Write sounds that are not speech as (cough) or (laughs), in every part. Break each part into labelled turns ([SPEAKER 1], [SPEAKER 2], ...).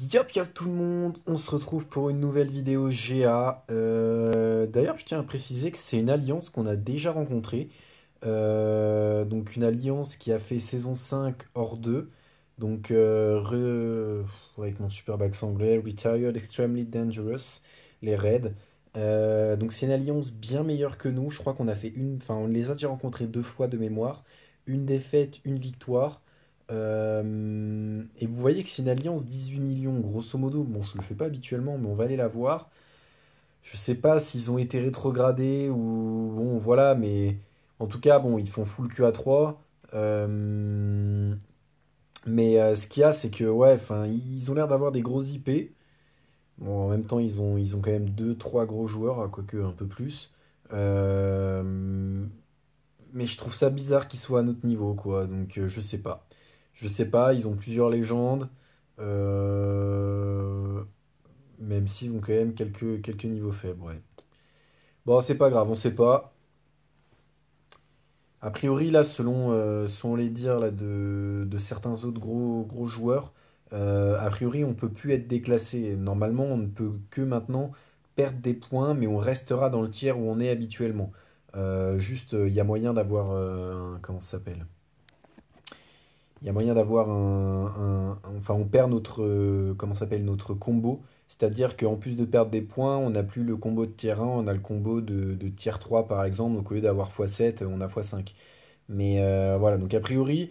[SPEAKER 1] Yop yop tout le monde, on se retrouve pour une nouvelle vidéo GA. Euh, d'ailleurs, je tiens à préciser que c'est une alliance qu'on a déjà rencontrée. Euh, donc une alliance qui a fait saison 5 hors 2. Donc euh, avec mon super accent anglais, Retired Extremely Dangerous, les raids. donc c'est une alliance bien meilleure que nous. Je crois qu'on a fait une, enfin on les a déjà rencontrés deux fois de mémoire. Une défaite, une victoire. Euh, et vous voyez que c'est une alliance 18 millions, grosso modo. Bon, je le fais pas habituellement, mais on va aller la voir. Je sais pas s'ils ont été rétrogradés ou. Bon, voilà, mais en tout cas, bon, ils font full QA3. Euh, mais euh, ce qu'il y a, c'est que, ouais, ils ont l'air d'avoir des gros IP. Bon, en même temps, ils ont, ils ont quand même 2-3 gros joueurs, hein, quoique un peu plus. mais je trouve ça bizarre qu'ils soient à notre niveau, quoi. Donc, je sais pas. Je sais pas, ils ont plusieurs légendes. Euh, même s'ils ont quand même quelques, quelques niveaux faibles, ouais. Bon, c'est pas grave, on sait pas. A priori, là, selon, euh, les dires là, de, certains autres gros, gros joueurs, euh, a priori, on peut plus être déclassé. Normalement, on ne peut que maintenant perdre des points, mais on restera dans le tiers où on est habituellement. juste, il y a moyen d'avoir Comment ça s'appelle il y a moyen d'avoir un, Enfin, on perd notre. Euh, comment s'appelle Notre combo. C'est-à-dire qu'en plus de perdre des points, on n'a plus le combo de tier 1, on a le combo de, de tier 3 par exemple. Donc au lieu d'avoir x7, on a x5. Mais euh, voilà, donc a priori,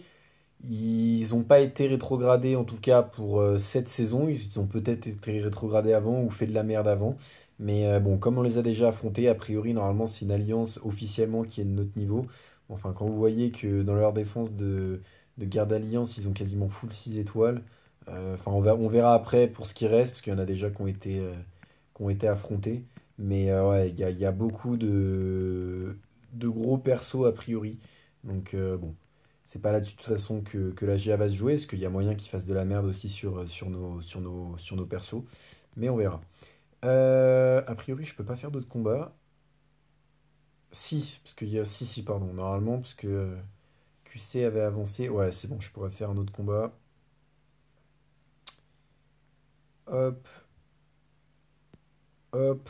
[SPEAKER 1] ils n'ont pas été rétrogradés en tout cas pour euh, cette saison. Ils ont peut-être été rétrogradés avant ou fait de la merde avant. Mais bon, comme on les a déjà affrontés, a priori, normalement, c'est une alliance officiellement qui est de notre niveau. Enfin, quand vous voyez que dans leur défense de de guerre d'alliance, ils ont quasiment full 6 étoiles. Euh, enfin, on, on, verra, après pour ce qui reste, parce qu'il y en a déjà qui ont été, euh, affrontés. Mais euh, ouais, il y a, beaucoup de, de gros persos a priori. Donc bon, c'est pas là-dessus de toute façon que, la GA va se jouer, parce qu'il y a moyen qu'ils fassent de la merde aussi sur, sur, nos, sur, nos, sur nos persos. Mais on verra. a priori, je peux pas faire d'autres combats. Si, parce qu'il y a. Si, si, pardon, normalement, parce que. C avait avancé. Ouais, c'est bon, je pourrais faire un autre combat. Hop. Hop.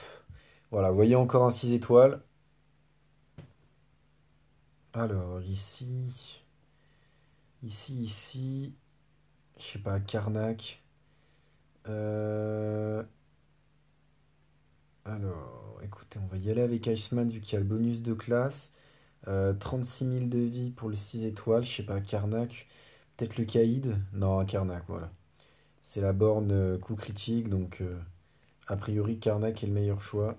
[SPEAKER 1] Voilà, voyez encore un 6 étoiles. Alors, ici. Ici, ici. Je sais pas, Karnak. Euh. Alors, écoutez, on va y aller avec Iceman vu qu'il y a le bonus de classe. 36 euh, 000 de vie pour le 6 étoiles, je sais pas, Karnak, peut-être le Kaïd, Non, Karnak, voilà. C'est la borne euh, coup critique, donc euh, a priori Karnak est le meilleur choix.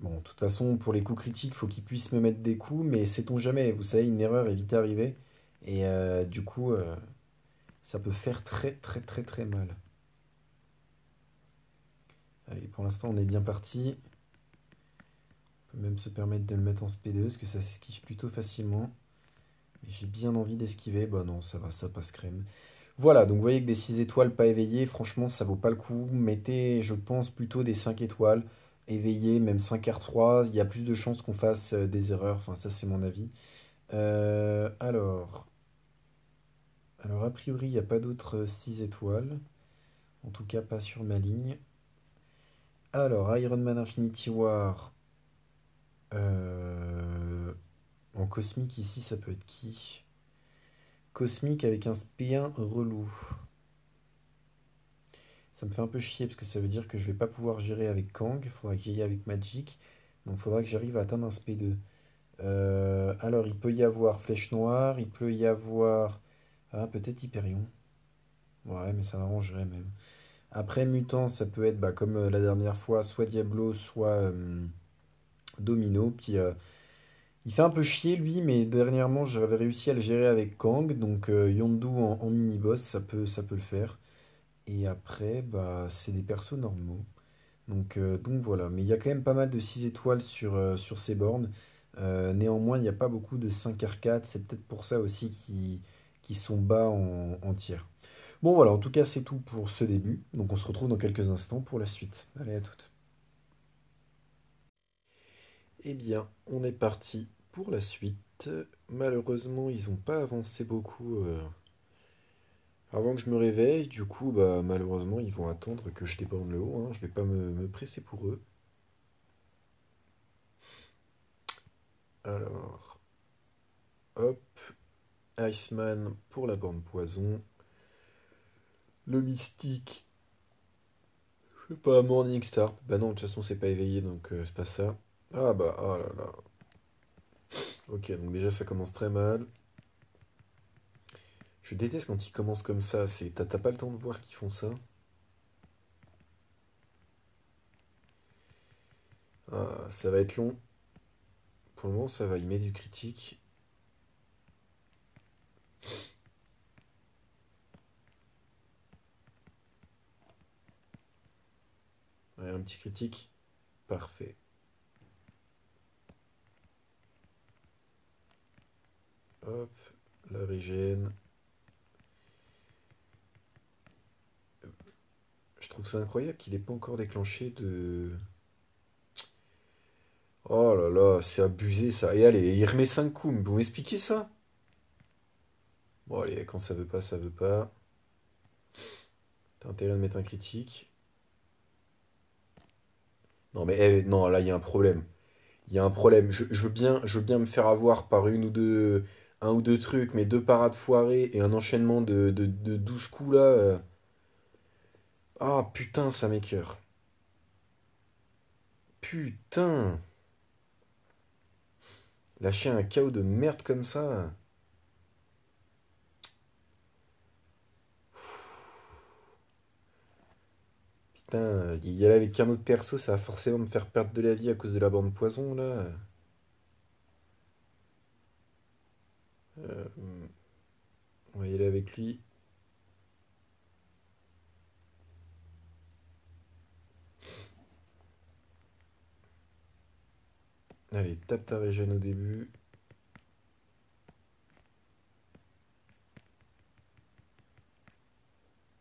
[SPEAKER 1] Bon, de toute façon, pour les coups critiques, faut qu'il puisse me mettre des coups, mais sait-on jamais, vous savez, une erreur est vite arrivée, et du coup, ça peut faire très très très très mal. Allez, pour l'instant, on est bien parti même se permettre de le mettre en SP2, e, parce que ça s'esquive plutôt facilement. Mais j'ai bien envie d'esquiver. Bah non, ça va, ça passe crème. Voilà, donc vous voyez que des 6 étoiles pas éveillées, franchement, ça vaut pas le coup. Mettez, je pense, plutôt des 5 étoiles éveillées, même 5 R3. Il y a plus de chances qu'on fasse euh, des erreurs. Enfin, ça, c'est mon avis. Euh, alors. Alors, a priori, il n'y a pas d'autres 6 euh, étoiles. En tout cas, pas sur ma ligne. Alors, Iron Man Infinity War, euh, en cosmique ici, ça peut être qui Cosmique avec un SP1 relou. Ça me fait un peu chier parce que ça veut dire que je vais pas pouvoir gérer avec Kang. Il Faudra que j'y ait avec Magic. Donc il faudra que j'arrive à atteindre un SP2. Euh, alors il peut y avoir Flèche Noire. Il peut y avoir... Ah peut-être Hyperion. Ouais mais ça m'arrangerait même. Après mutant ça peut être bah, comme euh, la dernière fois soit Diablo soit... Domino puis euh, il fait un peu chier lui, mais dernièrement j'avais réussi à le gérer avec Kang, donc euh, Yondu en, mini boss ça peut ça peut le faire. Et après bah c'est des persos normaux. Donc, euh, donc, voilà, mais il y a quand même pas mal de 6 étoiles sur, sur ces bornes. néanmoins, il n'y a pas beaucoup de 5 R4, c'est peut-être pour ça aussi qu'ils qui sont bas en, en tiers. Bon voilà, en tout cas c'est tout pour ce début, donc on se retrouve dans quelques instants pour la suite. Allez à toutes. Eh bien, on est parti pour la suite. Malheureusement, ils n'ont pas avancé beaucoup euh, avant que je me réveille. Du coup, bah, malheureusement, ils vont attendre que je déborde le haut. Hein. Je ne vais pas me, presser pour eux. Alors, hop, Iceman pour la borne poison. Le mystique. Je sais pas, Morningstar. Bah non, de toute façon, c'est pas éveillé, donc euh, c'est pas ça. Ah bah, oh là là. Ok, donc déjà ça commence très mal. Je déteste quand ils commencent comme ça. C'est t'as pas le temps de voir qu'ils font ça. Ah, ça va être long. Pour le moment, ça va. y met du critique. Ouais, un petit critique. Parfait. Hop, régène. Je trouve ça incroyable qu'il n'ait pas encore déclenché de... Oh là là, c'est abusé ça. Et allez, il remet 5 coups. Vous m'expliquez ça Bon allez, quand ça veut pas, ça veut pas. T'as intérêt de mettre un critique. Non mais eh, non, là il y a un problème. Il y a un problème. je, veux bien, je veux bien me faire avoir par une ou deux un ou deux trucs, mais deux parades foirées et un enchaînement de, de, 12 coups là. Euh. Ah putain, ça m'écœure. Putain. Lâcher un chaos de merde comme ça. Putain, euh, y aller avec un autre perso, ça va forcément me faire perdre de la vie à cause de la bande poison là. Euh, on va y aller avec lui. Allez, tape ta régène au début.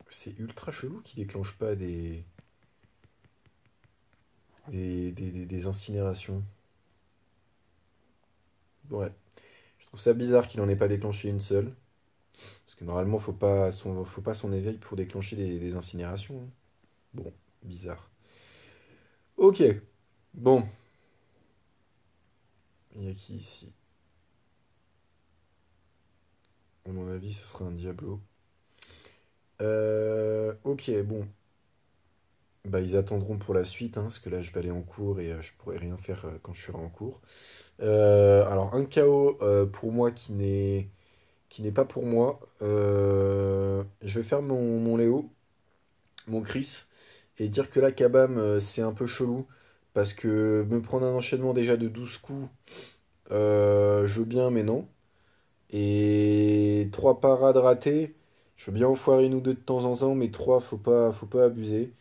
[SPEAKER 1] C'est ultra chelou qu'il déclenche pas des... Des, des, des, des incinérations. Ouais trouve ça bizarre qu'il n'en ait pas déclenché une seule. Parce que normalement, faut pas son, faut pas son éveil pour déclencher des, incinérations. Hein. Bon, bizarre. Ok, bon. Il y a qui ici À mon avis, ce sera un Diablo. Euh, ok, bon bah, ils attendront pour la suite, hein, parce que là je vais aller en cours et euh, je pourrai rien faire euh, quand je serai en cours. Euh, alors un KO pour moi qui n'est qui n'est pas pour moi. je vais faire mon, mon, Léo, mon Chris, et dire que là Kabam c'est un peu chelou, parce que me prendre un enchaînement déjà de 12 coups, je veux bien mais non. Et trois parades ratées, je veux bien en foirer une ou deux de temps en temps, mais trois faut pas faut pas abuser.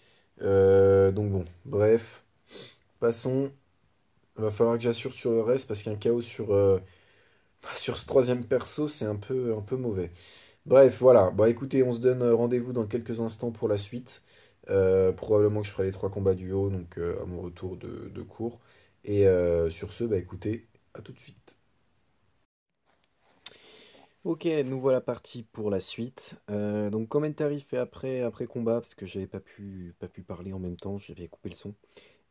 [SPEAKER 1] Euh, donc bon, bref. Passons. Il va falloir que j'assure sur le reste parce qu'un chaos sur, euh, (laughs) sur ce troisième perso, c'est un peu, un peu mauvais. Bref, voilà. Bon, bah, écoutez, on se donne euh, rendez-vous dans quelques instants pour la suite. probablement que je ferai les trois combats du haut, donc à mon retour de, de cours. Et sur ce, bah écoutez, à tout de suite. Ok, nous voilà partis pour la suite. Euh, donc commentary fait après, après combat, parce que j'avais pas pu, pas pu parler en même temps, j'avais coupé le son.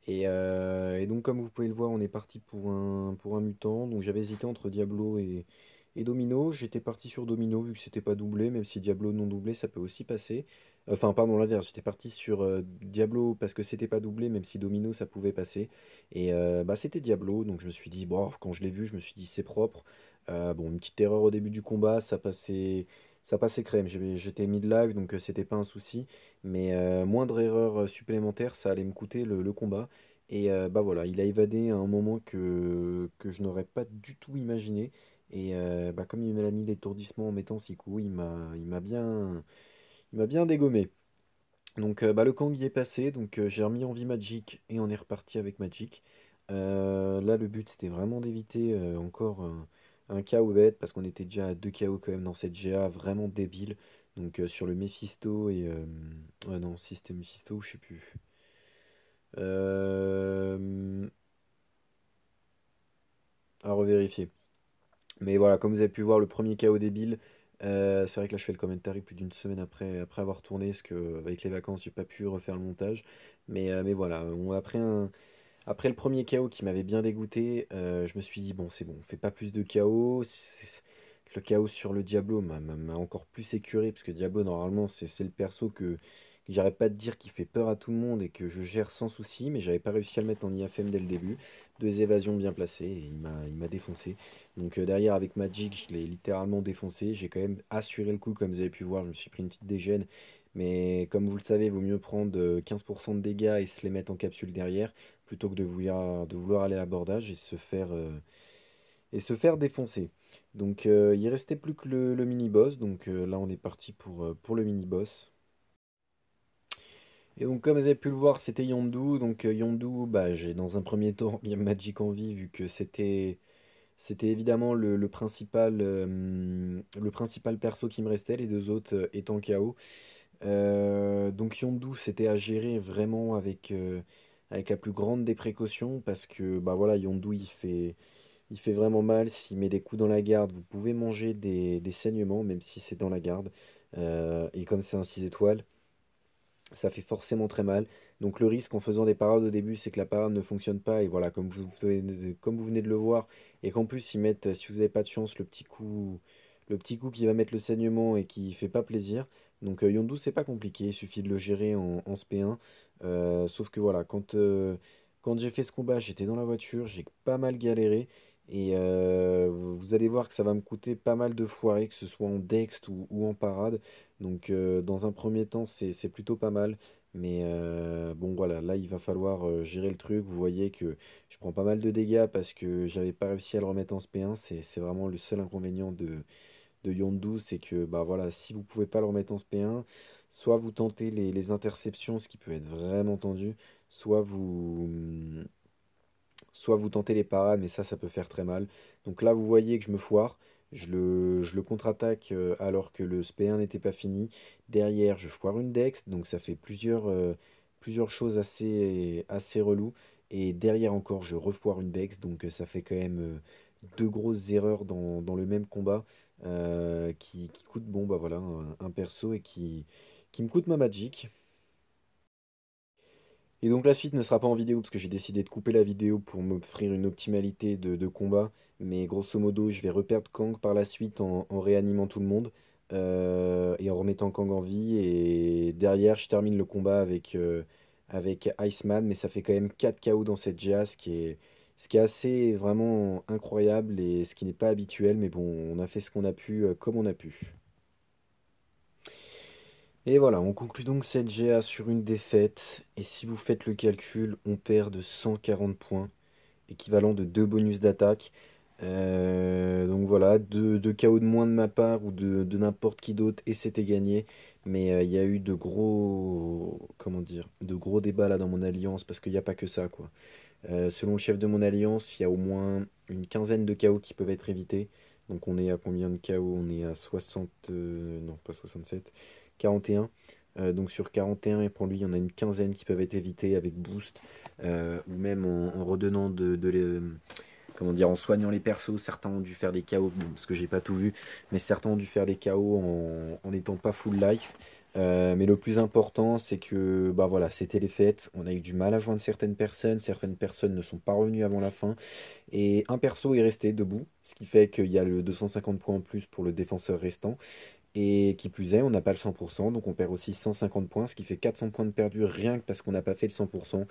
[SPEAKER 1] Et, euh, et, donc comme vous pouvez le voir, on est parti pour un, pour un mutant. Donc j'avais hésité entre Diablo et, et Domino, j'étais parti sur Domino vu que c'était pas doublé, même si Diablo non doublé ça peut aussi passer. Enfin, pardon, l'inverse, j'étais parti sur euh, Diablo parce que c'était pas doublé, même si Domino ça pouvait passer. Et euh, bah, c'était Diablo, donc je me suis dit, bon, quand je l'ai vu, je me suis dit c'est propre. Euh, bon, une petite erreur au début du combat, ça passait ça passait crème. J'étais mid live, donc c'était pas un souci. Mais moindre erreur supplémentaire, ça allait me coûter le combat. Et euh, bah voilà, il a évadé à un moment que, que je n'aurais pas du tout imaginé. Et euh, bah comme il m'a mis l'étourdissement en mettant six coups, il m'a, bien, il m'a bien dégommé. Donc euh, bah, le Kang y est passé, donc j'ai remis en vie Magic et on est reparti avec Magic. là le but c'était vraiment d'éviter encore un KO bête parce qu'on était déjà à deux KO quand même dans cette GA vraiment débile. Donc sur le Mephisto et... non, si c'était Mephisto, je sais plus. Euh, à revérifier. Mais voilà, comme vous avez pu voir, le premier chaos débile. Euh, c'est vrai que là je fais le commentary plus d'une semaine après, après avoir tourné, parce que avec les vacances j'ai pas pu refaire le montage. Mais, euh, mais voilà, après, un, après le premier chaos qui m'avait bien dégoûté, je me suis dit bon c'est bon, on fait pas plus de chaos le chaos sur le Diablo m'a encore plus écuré, parce que Diablo normalement c'est le perso que, J'arrête pas de dire qu'il fait peur à tout le monde et que je gère sans souci, mais j'avais pas réussi à le mettre en IFM dès le début. Deux évasions bien placées et il m'a défoncé. Donc euh, derrière avec Magic, je l'ai littéralement défoncé. J'ai quand même assuré le coup comme vous avez pu voir. Je me suis pris une petite dégêne. Mais comme vous le savez, il vaut mieux prendre 15% euh, de dégâts et se les mettre en capsule derrière plutôt que de vouloir, de vouloir aller à bordage et se faire, euh, et se faire défoncer. Donc il restait plus que le, le mini-boss. Donc là on est parti pour, pour le mini-boss. Et donc comme vous avez pu le voir, c'était Yondu. Donc euh, Yondu, bah, j'ai dans un premier temps (laughs) bien Magic vie, vu que c'était c'était évidemment le, principal, euh, le principal perso qui me restait, les deux autres euh, étant KO. donc Yondu, c'était à gérer vraiment avec, avec la plus grande des précautions parce que bah voilà, Yondu, il fait, il fait vraiment mal. S'il met des coups dans la garde, vous pouvez manger des, des saignements, même si c'est dans la garde. et comme c'est un 6 étoiles, ça fait forcément très mal. Donc le risque en faisant des parades au début, c'est que la parade ne fonctionne pas. Et voilà, comme vous, comme vous venez de le voir, et qu'en plus ils mettent, si vous n'avez pas de chance, le petit coup le petit coup qui va mettre le saignement et qui fait pas plaisir. Donc euh, Yondu, c'est pas compliqué, il suffit de le gérer en, SP1. Euh, sauf que voilà, quand, euh, quand j'ai fait ce combat, j'étais dans la voiture, j'ai pas mal galéré. Et euh, vous allez voir que ça va me coûter pas mal de foirées, que ce soit en Dext ou, ou en Parade. Donc euh, dans un premier temps, c'est plutôt pas mal. Mais euh, bon voilà, là il va falloir euh, gérer le truc. Vous voyez que je prends pas mal de dégâts parce que j'avais pas réussi à le remettre en SP1. C'est vraiment le seul inconvénient de, de Yondu, c'est que bah voilà, si vous pouvez pas le remettre en SP1, soit vous tentez les, les interceptions, ce qui peut être vraiment tendu, soit vous soit vous tentez les parades, mais ça ça peut faire très mal. Donc là vous voyez que je me foire. Je le, contre-attaque euh, alors que le SP1 n'était pas fini. Derrière, je foire une Dex, donc ça fait euh, plusieurs, choses assez, assez reloues. Et derrière encore, je refoire une Dex, donc euh, ça fait quand même deux grosses erreurs dans, le même combat qui, qui coûte bon, bah voilà, un, perso et qui, qui me coûte ma Magic. Et donc la suite ne sera pas en vidéo parce que j'ai décidé de couper la vidéo pour m'offrir une optimalité de, combat. Mais grosso modo, je vais reperdre Kang par la suite en, réanimant tout le monde euh, et en remettant Kang en vie. Et derrière, je termine le combat avec, euh, avec Iceman. Mais ça fait quand même 4 KO dans cette GA, qui est, ce qui est assez vraiment incroyable et ce qui n'est pas habituel. Mais bon, on a fait ce qu'on a pu euh, comme on a pu. Et voilà, on conclut donc cette GA sur une défaite, et si vous faites le calcul, on perd de 140 points, équivalent de 2 bonus d'attaque. Euh, donc voilà, 2 KO de moins de ma part ou de, n'importe qui d'autre, et c'était gagné. Mais euh, il y a eu de gros, comment dire, de gros débats là dans mon alliance, parce qu'il n'y a pas que ça, quoi. Euh, selon le chef de mon alliance, il y a au moins une quinzaine de KO qui peuvent être évités. Donc on est à combien de KO On est à 60... non, pas 67. 41. Euh, donc sur 41 et pour lui, il y en a une quinzaine qui peuvent être évitées avec boost euh, ou même en, redonnant de, comment dire, en soignant les persos. Certains ont dû faire des chaos, parce que j'ai pas tout vu, mais certains ont dû faire des chaos en n'étant pas full life. Euh, mais le plus important, c'est que bah voilà, c'était les fêtes. On a eu du mal à joindre certaines personnes. Certaines personnes ne sont pas revenues avant la fin. Et un perso est resté debout, ce qui fait qu'il y a le 250 points en plus pour le défenseur restant. Et qui plus est, on n'a pas le 100%, donc on perd aussi 150 points, ce qui fait 400 points de perdu rien que parce qu'on n'a pas fait le 100%.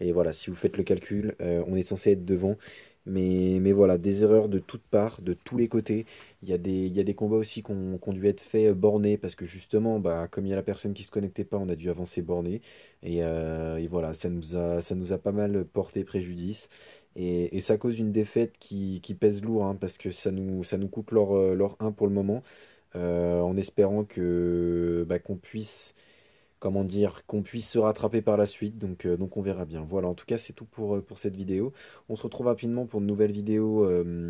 [SPEAKER 1] Et voilà, si vous faites le calcul, euh, on est censé être devant. Mais, mais voilà, des erreurs de toutes parts, de tous les côtés. Il y a des, il y a des combats aussi qu'on ont dû être faits euh, bornés, parce que justement, bah, comme il y a la personne qui se connectait pas, on a dû avancer borné. Et, euh, et, voilà, ça nous, a, ça nous a pas mal porté préjudice. Et, et ça cause une défaite qui, qui pèse lourd, hein, parce que ça nous, ça nous coûte leur, leur 1 pour le moment. Euh, en espérant que bah, qu'on puisse comment dire qu'on puisse se rattraper par la suite donc euh, donc on verra bien voilà en tout cas c'est tout pour euh, pour cette vidéo on se retrouve rapidement pour une nouvelle vidéo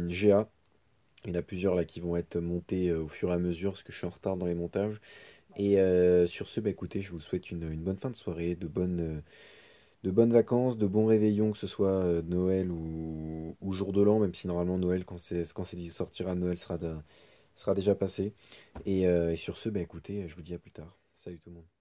[SPEAKER 1] GA il y en a plusieurs là qui vont être montées au fur et à mesure parce que je suis en retard dans les montages et sur ce bah, écoutez je vous souhaite une, une bonne fin de soirée de bonnes de bonnes vacances, de bons réveillons, que ce soit Noël ou, ou jour de l'an, même si normalement Noël, quand, quand c'est sortira, Noël sera, sera déjà passé. Et, euh, sur ce, bah, écoutez, je vous dis à plus tard. Salut tout le monde.